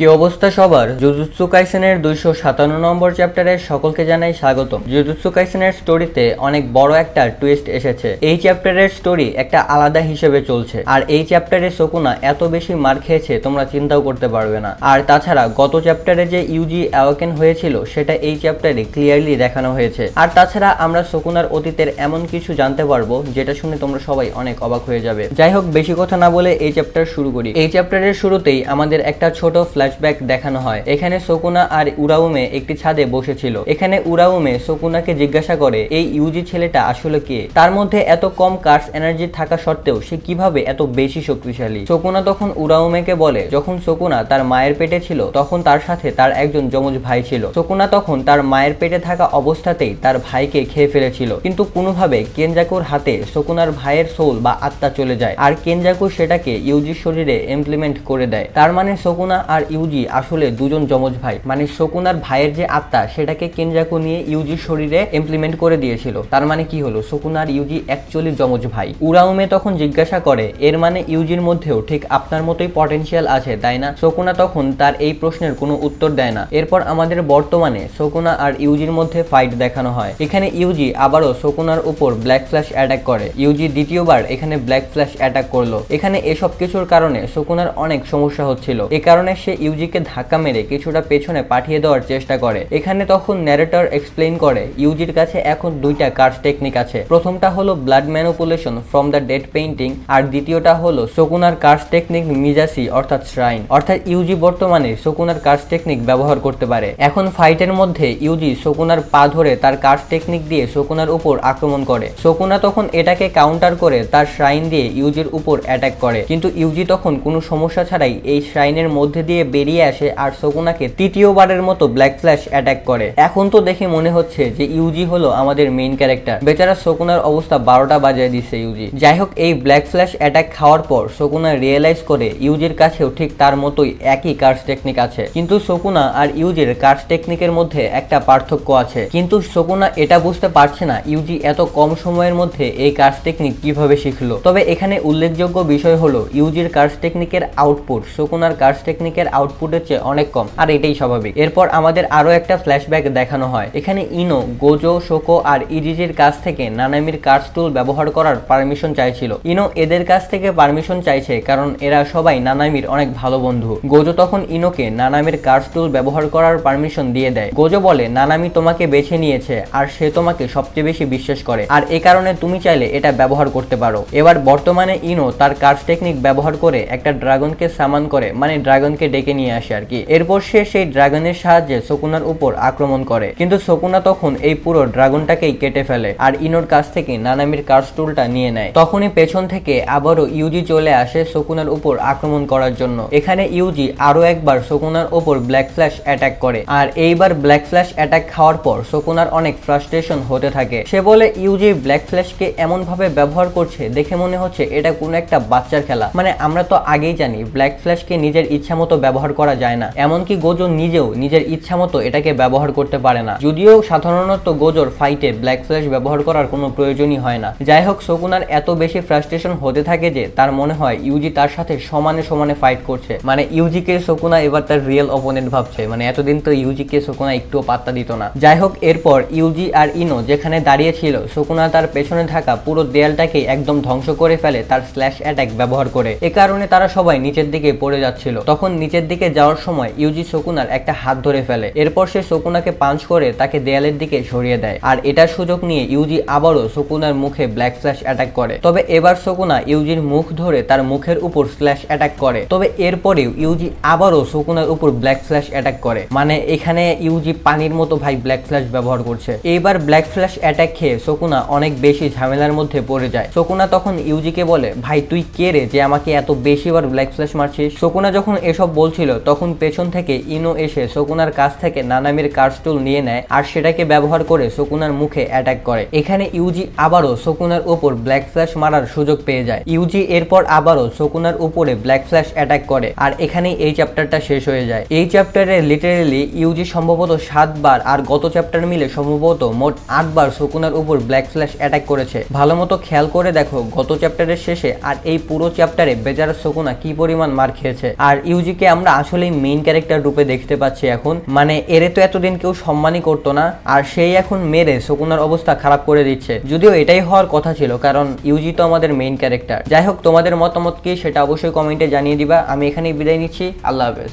কি অবস্থা সবার জুজুৎসু কাইসেনের দুইশো সাতান্ন নম্বর চ্যাপ্টারে সকলকে জানাই স্বাগত জুজুৎসু কাইসেনের স্টোরিতে অনেক বড় একটা টুইস্ট এসেছে এই চ্যাপ্টারের স্টোরি একটা আলাদা হিসেবে চলছে আর এই চ্যাপ্টারে শকুনা এত বেশি মার খেয়েছে তোমরা চিন্তাও করতে পারবে না আর তাছাড়া গত চ্যাপ্টারে যে ইউজি অ্যাওয়াকেন হয়েছিল সেটা এই চ্যাপ্টারে ক্লিয়ারলি দেখানো হয়েছে আর তাছাড়া আমরা শকুনার অতীতের এমন কিছু জানতে পারবো যেটা শুনে তোমরা সবাই অনেক অবাক হয়ে যাবে যাই হোক বেশি কথা না বলে এই চ্যাপ্টার শুরু করি এই চ্যাপ্টারের শুরুতেই আমাদের একটা ছোট ফ্ল্যাশ ফ্ল্যাশব্যাক দেখানো হয় এখানে শকুনা আর উরাউমে একটি ছাদে বসেছিল এখানে উরাউমে শকুনাকে জিজ্ঞাসা করে এই ইউজি ছেলেটা আসলে কে তার মধ্যে এত কম কার্স এনার্জি থাকা সত্ত্বেও সে কিভাবে এত বেশি শক্তিশালী শকুনা তখন উরাউমেকে বলে যখন শকুনা তার মায়ের পেটে ছিল তখন তার সাথে তার একজন যমজ ভাই ছিল শকুনা তখন তার মায়ের পেটে থাকা অবস্থাতেই তার ভাইকে খেয়ে ফেলেছিল কিন্তু কোনোভাবে কেনজাকুর হাতে শকুনার ভাইয়ের সোল বা আত্মা চলে যায় আর কেনজাকুর সেটাকে ইউজির শরীরে ইমপ্লিমেন্ট করে দেয় তার মানে শকুনা আর ইউজি আসলে দুজন যমজ ভাই মানে শকুন আর ভাইয়ের যে আত্মা সেটাকে কেনজাকু নিয়ে ইউজির শরীরে ইমপ্লিমেন্ট করে দিয়েছিল তার মানে কি হলো আর ইউজি অ্যাকচুয়ালি যমজ ভাই উরাউমে তখন জিজ্ঞাসা করে এর মানে ইউজির মধ্যেও ঠিক আপনার মতোই পটেনশিয়াল আছে তাই না শকুনা তখন তার এই প্রশ্নের কোনো উত্তর দেয় না এরপর আমাদের বর্তমানে শকুনা আর ইউজির মধ্যে ফাইট দেখানো হয় এখানে ইউজি আবারও শকুনার উপর ব্ল্যাক ফ্ল্যাশ অ্যাটাক করে ইউজি দ্বিতীয়বার এখানে ব্ল্যাক ফ্ল্যাশ অ্যাটাক করলো এখানে এসব কিছুর কারণে শকুনার অনেক সমস্যা হচ্ছিল এ কারণে সে ইউজিকে ধাক্কা মেরে কিছুটা পেছনে পাঠিয়ে দেওয়ার চেষ্টা করে এখানে তখন ন্যারেটর এক্সপ্লেন করে ইউজির কাছে এখন দুইটা কার্স টেকনিক আছে প্রথমটা হলো blood manipulation from the dead painting আর দ্বিতীয়টা হলো শকুনার কার্স টেকনিক মিজাসি অর্থাৎ শ্রাইন অর্থাৎ ইউজি বর্তমানে শকুনার কার্স টেকনিক ব্যবহার করতে পারে এখন ফাইটের মধ্যে ইউজি শকুনার পা ধরে তার কার্স টেকনিক দিয়ে শকুনার উপর আক্রমণ করে শকুনা তখন এটাকে কাউন্টার করে তার শ্রাইন দিয়ে ইউজির উপর অ্যাটাক করে কিন্তু ইউজি তখন কোনো সমস্যা ছাড়াই এই শ্রাইনের মধ্যে দিয়ে বেরিয়ে আসে আর সকুনাকে তৃতীয়বারের মতো ব্ল্যাক ফ্ল্যাশ অ্যাটাক করে এখন তো দেখে মনে হচ্ছে যে ইউজি হলো আমাদের মেইন ক্যারেক্টার বেচারা শকুনার অবস্থা বারোটা বাজায় দিচ্ছে ইউজি যাই হোক এই ব্ল্যাক ফ্ল্যাশ অ্যাটাক খাওয়ার পর সকুনা রিয়েলাইজ করে ইউজির কাছেও ঠিক তার মতোই একই কার্স টেকনিক আছে কিন্তু শকুনা আর ইউজির কার্স টেকনিকের মধ্যে একটা পার্থক্য আছে কিন্তু শকুনা এটা বুঝতে পারছে না ইউজি এত কম সময়ের মধ্যে এই কার্স টেকনিক কিভাবে শিখলো তবে এখানে উল্লেখযোগ্য বিষয় হলো ইউজির কার্স টেকনিকের আউটপুট শকুনার কার্স টেকনিকের আউট আউটপুটের চেয়ে অনেক কম আর এটাই স্বাভাবিক এরপর আমাদের আরও একটা ফ্ল্যাশব্যাক দেখানো হয় এখানে ইনো গোজো শোকো আর ইরিজির কাছ থেকে নানামির কার্স টুল ব্যবহার করার পারমিশন চাইছিল ইনো এদের কাছ থেকে পারমিশন চাইছে কারণ এরা সবাই নানামির অনেক ভালো বন্ধু গোজো তখন ইনোকে নানামির কার্স টুল ব্যবহার করার পারমিশন দিয়ে দেয় গোজো বলে নানামি তোমাকে বেছে নিয়েছে আর সে তোমাকে সবচেয়ে বেশি বিশ্বাস করে আর এ কারণে তুমি চাইলে এটা ব্যবহার করতে পারো এবার বর্তমানে ইনো তার কার্স টেকনিক ব্যবহার করে একটা ড্রাগনকে সামান করে মানে ড্রাগনকে ডেকে দিকে নিয়ে আসে আর কি এরপর সে সেই ড্রাগনের সাহায্যে শকুনার উপর আক্রমণ করে কিন্তু শকুনা তখন এই পুরো ড্রাগনটাকেই কেটে ফেলে আর ইনোর কাছ থেকে নানামির কার্স্টুলটা নিয়ে নেয় তখনই পেছন থেকে আবারও ইউজি চলে আসে শকুনার উপর আক্রমণ করার জন্য এখানে ইউজি আরো একবার শকুনার উপর ব্ল্যাক ফ্ল্যাশ অ্যাটাক করে আর এইবার ব্ল্যাক ফ্ল্যাশ অ্যাটাক খাওয়ার পর শকুনার অনেক ফ্রাস্ট্রেশন হতে থাকে সে বলে ইউজি ব্ল্যাক ফ্ল্যাশকে ভাবে ব্যবহার করছে দেখে মনে হচ্ছে এটা কোনো একটা বাচ্চার খেলা মানে আমরা তো আগেই জানি ব্ল্যাক ফ্ল্যাশকে নিজের ইচ্ছা মতো ব্যবহার ব্যবহার করা যায় না এমনকি গোজর নিজেও নিজের ইচ্ছা মতো এটাকে ব্যবহার করতে পারে না যদিও সাধারণত গোজর ফাইটে ব্ল্যাক ফ্ল্যাশ ব্যবহার করার কোনো প্রয়োজনই হয় না যাই হোক শকুনার এত বেশি ফ্রাস্ট্রেশন হতে থাকে যে তার মনে হয় ইউজি তার সাথে সমানে সমানে ফাইট করছে মানে ইউজিকে শকুনা এবার তার রিয়েল অপোনেন্ট ভাবছে মানে এতদিন তো ইউজিকে শকুনা একটুও পাত্তা দিত না যাই হোক এরপর ইউজি আর ইনো যেখানে দাঁড়িয়ে ছিল শকুনা তার পেছনে থাকা পুরো দেয়ালটাকে একদম ধ্বংস করে ফেলে তার স্ল্যাশ অ্যাটাক ব্যবহার করে এ কারণে তারা সবাই নিচের দিকে পড়ে যাচ্ছিল তখন নিচের দিকে যাওয়ার সময় ইউজি শকুনার একটা হাত ধরে ফেলে এরপর সে শকুনাকে পাঞ্চ করে তাকে দেয়ালের দিকে সরিয়ে দেয় আর এটার সুযোগ নিয়ে ইউজি আবারও শকুনার মুখে ব্ল্যাক স্ল্যাশ অ্যাটাক করে তবে এবার শকুনা ইউজির মুখ ধরে তার মুখের উপর স্ল্যাশ অ্যাটাক করে তবে এরপরেও ইউজি আবারও শকুনার উপর ব্ল্যাক স্ল্যাশ অ্যাটাক করে মানে এখানে ইউজি পানির মতো ভাই ব্ল্যাক স্ল্যাশ ব্যবহার করছে এইবার ব্ল্যাক ফ্ল্যাশ অ্যাটাক খেয়ে শকুনা অনেক বেশি ঝামেলার মধ্যে পড়ে যায় শকুনা তখন ইউজিকে বলে ভাই তুই কে রে যে আমাকে এত বেশিবার ব্ল্যাক ফ্ল্যাশ মারছিস শকুনা যখন এসব বলছে চলছিল তখন পেছন থেকে ইনো এসে শকুনার কাছ থেকে নানামির কার্সটুল নিয়ে নেয় আর সেটাকে ব্যবহার করে শকুনার মুখে অ্যাটাক করে এখানে ইউজি আবারও শকুনার ওপর ব্ল্যাক ফ্ল্যাশ মারার সুযোগ পেয়ে যায় ইউজি এরপর আবারও শকুনার উপরে ব্ল্যাক ফ্ল্যাশ অ্যাটাক করে আর এখানেই এই চ্যাপ্টারটা শেষ হয়ে যায় এই চ্যাপ্টারে লিটারেলি ইউজি সম্ভবত সাতবার আর গত চ্যাপ্টার মিলে সম্ভবত মোট আটবার শকুনার উপর ব্ল্যাক ফ্ল্যাশ অ্যাটাক করেছে ভালো মতো খেয়াল করে দেখো গত চ্যাপ্টারের শেষে আর এই পুরো চ্যাপ্টারে বেজার শকুনা কি পরিমাণ মার খেয়েছে আর ইউজিকে আমরা আমরা আসলেই মেইন ক্যারেক্টার রূপে দেখতে পাচ্ছি এখন মানে এরে তো এতদিন কেউ সম্মানই করতো না আর সেই এখন মেরে শকুনার অবস্থা খারাপ করে দিচ্ছে যদিও এটাই হওয়ার কথা ছিল কারণ ইউজি তো আমাদের মেইন ক্যারেক্টার যাই হোক তোমাদের মতামত কি সেটা অবশ্যই কমেন্টে জানিয়ে দিবা আমি এখানেই বিদায় নিচ্ছি আল্লাহ হাফেজ